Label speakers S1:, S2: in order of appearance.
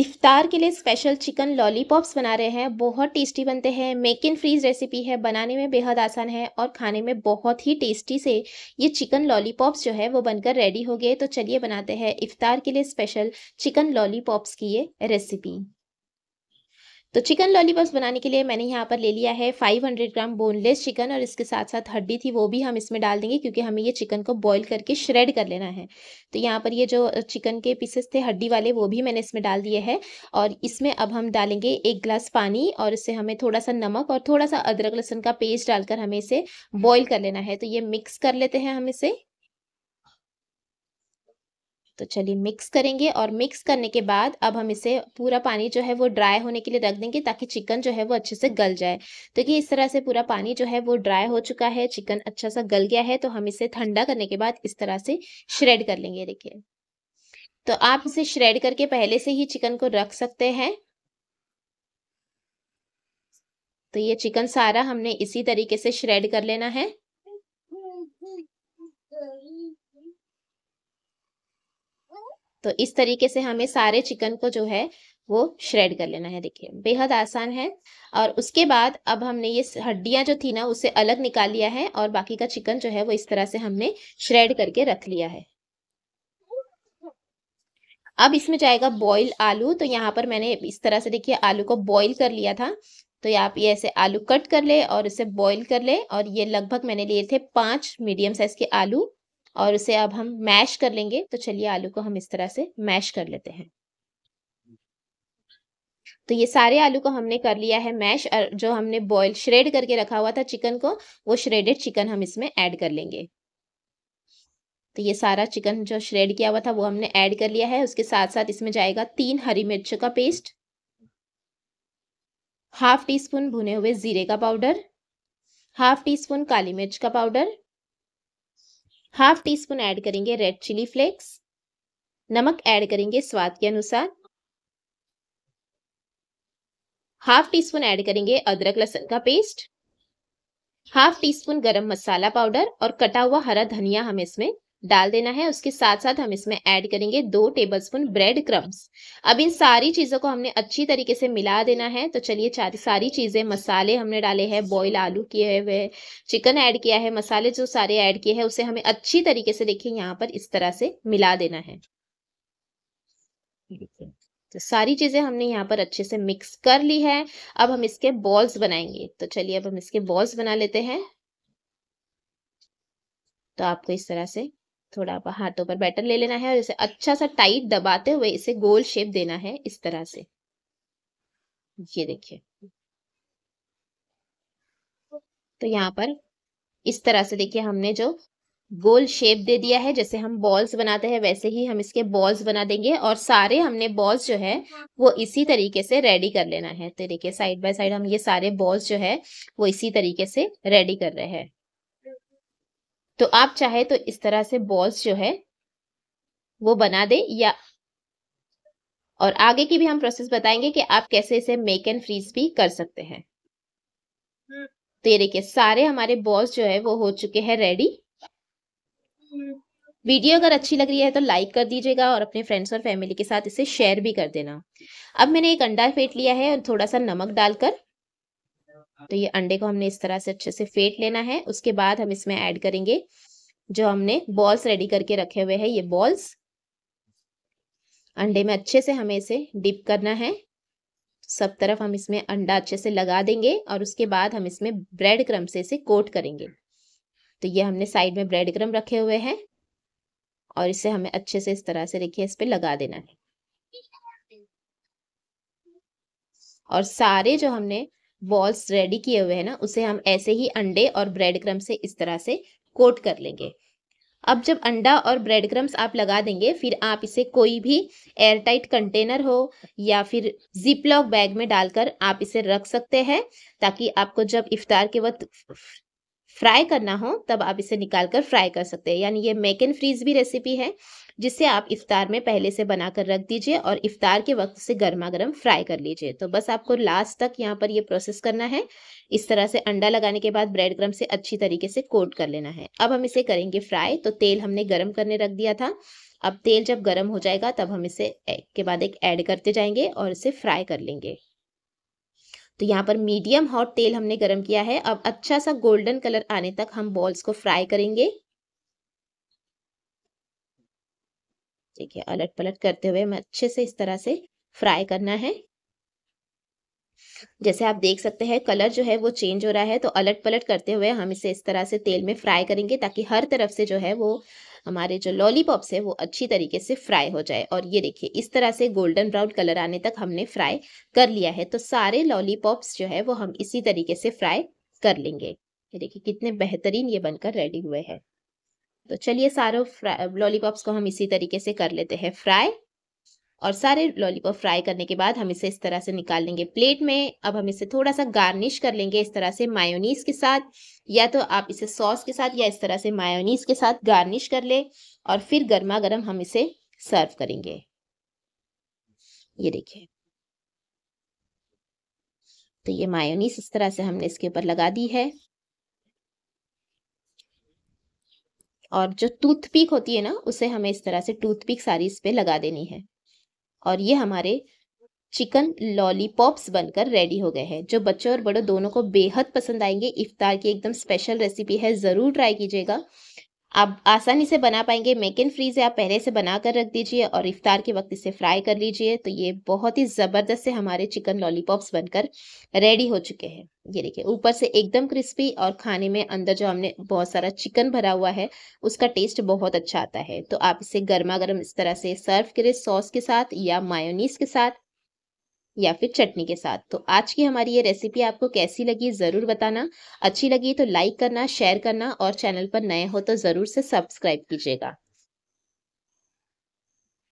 S1: इफ्तार के लिए special chicken lollipops बना रहे हैं बहुत टेस्टी बनते हैं मेक इन फ्रीज रेसिपी है बनाने में बेहद आसान है और खाने में बहुत ही टेस्टी से ये चिकन लॉलीपॉप्स जो है वो बनकर रेडी हो गए तो चलिए बनाते हैं इफ्तार के लिए स्पेशल चिकन लॉलीपॉप्स की ये रेसिपी तो चिकन लॉलीपॉप्स बनाने के लिए मैंने यहाँ पर ले लिया है 500 ग्राम बोनलेस चिकन और इसके साथ साथ हड्डी थी वो भी हम इसमें डाल देंगे क्योंकि हमें ये चिकन को बॉईल करके श्रेड कर लेना है तो यहाँ पर ये जो चिकन के पीसेस थे हड्डी वाले वो भी मैंने इसमें डाल दिए हैं और इसमें अब हम डालेंगे एक गिलास पानी और इससे हमें थोड़ा सा नमक और थोड़ा सा अदरक लहसुन का पेस्ट डालकर हमें इसे बॉयल कर लेना है तो ये मिक्स कर लेते हैं हम इसे तो चलिए मिक्स करेंगे और मिक्स करने के बाद अब हम इसे पूरा पानी जो है वो ड्राई होने के लिए रख देंगे ताकि चिकन जो है वो अच्छे से गल जाए तो कि इस तरह से पूरा पानी जो है वो ड्राई हो चुका है चिकन अच्छा सा गल गया है तो हम इसे ठंडा करने के बाद इस तरह से श्रेड कर लेंगे देखिए तो आप इसे श्रेड करके पहले से ही चिकन को रख सकते हैं तो ये चिकन सारा हमने इसी तरीके से श्रेड कर लेना है तो इस तरीके से हमें सारे चिकन को जो है वो श्रेड कर लेना है देखिए बेहद आसान है और उसके बाद अब हमने ये हड्डियाँ जो थी ना उसे अलग निकाल लिया है और बाकी का चिकन जो है वो इस तरह से हमने श्रेड करके रख लिया है अब इसमें जाएगा बॉईल आलू तो यहाँ पर मैंने इस तरह से देखिए आलू को बॉईल कर लिया था तो आप ये ऐसे आलू कट कर ले और इसे बॉईल कर ले और ये लगभग मैंने लिए थे पांच मीडियम साइज के आलू और उसे अब हम मैश कर लेंगे तो चलिए आलू को हम इस तरह से मैश कर लेते हैं तो ये सारे आलू को हमने कर लिया है मैश और जो हमने बॉईल श्रेड करके रखा हुआ था चिकन को वो श्रेडेड चिकन हम इसमें ऐड कर लेंगे तो ये सारा चिकन जो श्रेड किया हुआ था वो हमने ऐड कर लिया है उसके साथ साथ इसमें जाएगा तीन हरी मिर्च का पेस्ट हाफ टी स्पून भुने हुए जीरे का पाउडर हाफ टी स्पून काली मिर्च का powder half teaspoon add करेंगे रेड चिली फ्लेक्स नमक ऐड करेंगे स्वाद के अनुसार हाफ टी स्पून ऐड करेंगे अदरक लहसुन का पेस्ट हाफ टी स्पून गरम मसाला पाउडर और कटा हुआ हरा धनिया हम इसमें डाल देना है उसके साथ साथ हम इसमें ऐड करेंगे दो टेबलस्पून ब्रेड क्रम्स अब इन सारी चीज़ों को हमने अच्छी तरीके से मिला देना है तो चलिए सारी चीज़ें मसाले हमने डाले हैं बॉईल आलू किए हुए चिकन ऐड किया है मसाले जो सारे ऐड किए हैं उसे हमें अच्छी तरीके से देखिए यहाँ पर इस तरह से मिला देना है तो सारी चीज़ें हमने यहाँ पर अच्छे से मिक्स कर ली है अब हम इसके बॉल्स बनाएंगे तो चलिए अब हम इसके बॉल्स बना लेते हैं तो आपको इस तरह से थोड़ा हाथों पर बैटर ले लेना है और इसे अच्छा सा टाइट दबाते हुए इसे गोल शेप देना है इस तरह से ये देखिए तो यहाँ पर इस तरह से देखिए हमने जो गोल शेप दे दिया है जैसे हम बॉल्स बनाते हैं वैसे ही हम इसके बॉल्स बना देंगे और सारे हमने बॉल्स जो है वो इसी तरीके से रेडी कर लेना है तो देखिए साइड बाय साइड हम ये सारे बॉल्स जो है वो इसी तरीके से रेडी कर रहे हैं तो आप चाहे तो इस तरह से बॉल्स जो है वो बना दे या और आगे की भी हम प्रोसेस बताएंगे कि आप कैसे इसे मेक एंड फ्रीज भी कर सकते हैं हम्म। तो ये देखिए सारे हमारे बॉल्स जो है वो हो चुके हैं रेडी हम्म। वीडियो अगर अच्छी लग रही है तो लाइक कर दीजिएगा और अपने फ्रेंड्स और फैमिली के साथ इसे शेयर भी कर देना अब मैंने एक अंडा फेंट लिया है और थोड़ा सा नमक डालकर तो ये अंडे को हमने इस तरह से अच्छे से फेंट लेना है उसके बाद हम इसमें ऐड करेंगे जो हमने बॉल्स रेडी करके रखे हुए हैं ये बॉल्स अंडे में अच्छे से हमें इसे डिप करना है सब तरफ हम इसमें अंडा अच्छे से लगा देंगे और उसके बाद हम इसमें ब्रेड क्रम से इसे कोट करेंगे तो ये हमने साइड में ब्रेड क्रम रखे हुए हैं और इसे हमें अच्छे से इस तरह से देखिए इस पर लगा देना है और सारे जो हमने बॉल्स रेडी किए हुए हैं ना उसे हम ऐसे ही अंडे और ब्रेड क्रम से इस तरह से कोट कर लेंगे अब जब अंडा और ब्रेड क्रम्स आप लगा देंगे फिर आप इसे कोई भी एयर टाइट कंटेनर हो या फिर जिपलॉक बैग में डालकर आप इसे रख सकते हैं ताकि आपको जब इफ्तार के वक्त फ्राई करना हो तब आप इसे निकाल कर फ्राई कर सकते हैं यानी ये मेक एंड फ्रीज भी रेसिपी है जिसे आप इफ्तार में पहले से बना कर रख दीजिए और इफ्तार के वक्त से गर्मा गर्म फ्राई कर लीजिए तो बस आपको लास्ट तक यहाँ पर ये प्रोसेस करना है इस तरह से अंडा लगाने के बाद ब्रेड क्रम से अच्छी तरीके से कोट कर लेना है अब हम इसे करेंगे फ्राई तो तेल हमने गर्म करने रख दिया था अब तेल जब गर्म हो जाएगा तब हम इसे एक के बाद एक ऐड करते जाएंगे और इसे फ्राई कर लेंगे तो यहाँ पर मीडियम हॉट तेल हमने गर्म किया है अब अच्छा सा गोल्डन कलर आने तक हम बॉल्स को फ्राई करेंगे देखिए अलट पलट करते हुए हमें अच्छे से इस तरह से फ्राई करना है जैसे आप देख सकते हैं कलर जो है वो चेंज हो रहा है तो अलट पलट करते हुए हम इसे इस तरह से तेल में फ्राई करेंगे ताकि हर तरफ से जो है वो हमारे जो लॉलीपॉप्स है वो अच्छी तरीके से फ्राई हो जाए और ये देखिए इस तरह से गोल्डन ब्राउन कलर आने तक हमने फ्राई कर लिया है तो सारे लॉलीपॉप्स जो है वो हम इसी तरीके से फ्राई कर लेंगे ये देखिए कितने बेहतरीन ये बनकर रेडी हुए हैं तो चलिए सारों लॉलीपॉप्स को हम इसी तरीके से कर लेते हैं फ्राई और सारे लॉलीपॉप फ्राई करने के बाद हम इसे इस तरह से निकाल लेंगे प्लेट में अब हम इसे थोड़ा सा गार्निश कर लेंगे इस तरह से मायोनीस के साथ या तो आप इसे सॉस के साथ या इस तरह से मायोनीस के साथ गार्निश कर ले और फिर गर्मा गर्म हम इसे सर्व करेंगे ये देखिए तो ये मायोनीस इस तरह से हमने इसके ऊपर लगा दी है और जो टूथपिक होती है ना उसे हमें इस तरह से टूथपिक सारी इस पे लगा देनी है और ये हमारे चिकन लॉलीपॉप्स बनकर रेडी हो गए हैं जो बच्चों और बड़ों दोनों को बेहद पसंद आएंगे इफ्तार की एकदम स्पेशल रेसिपी है ज़रूर ट्राई कीजिएगा आप आसानी से बना पाएंगे इन फ्रीज है आप पहले से बना कर रख दीजिए और इफ्तार के वक्त इसे फ्राई कर लीजिए तो ये बहुत ही ज़बरदस्त से हमारे चिकन लॉलीपॉप्स बनकर रेडी हो चुके हैं ये देखिए ऊपर से एकदम क्रिस्पी और खाने में अंदर जो हमने बहुत सारा चिकन भरा हुआ है उसका टेस्ट बहुत अच्छा आता है तो आप इसे गर्मा गर्म इस तरह से सर्व करें सॉस के साथ या मायोनीस के साथ या फिर चटनी के साथ तो आज की हमारी ये रेसिपी आपको कैसी लगी ज़रूर बताना अच्छी लगी तो लाइक करना शेयर करना और चैनल पर नए हो तो ज़रूर से सब्सक्राइब कीजिएगा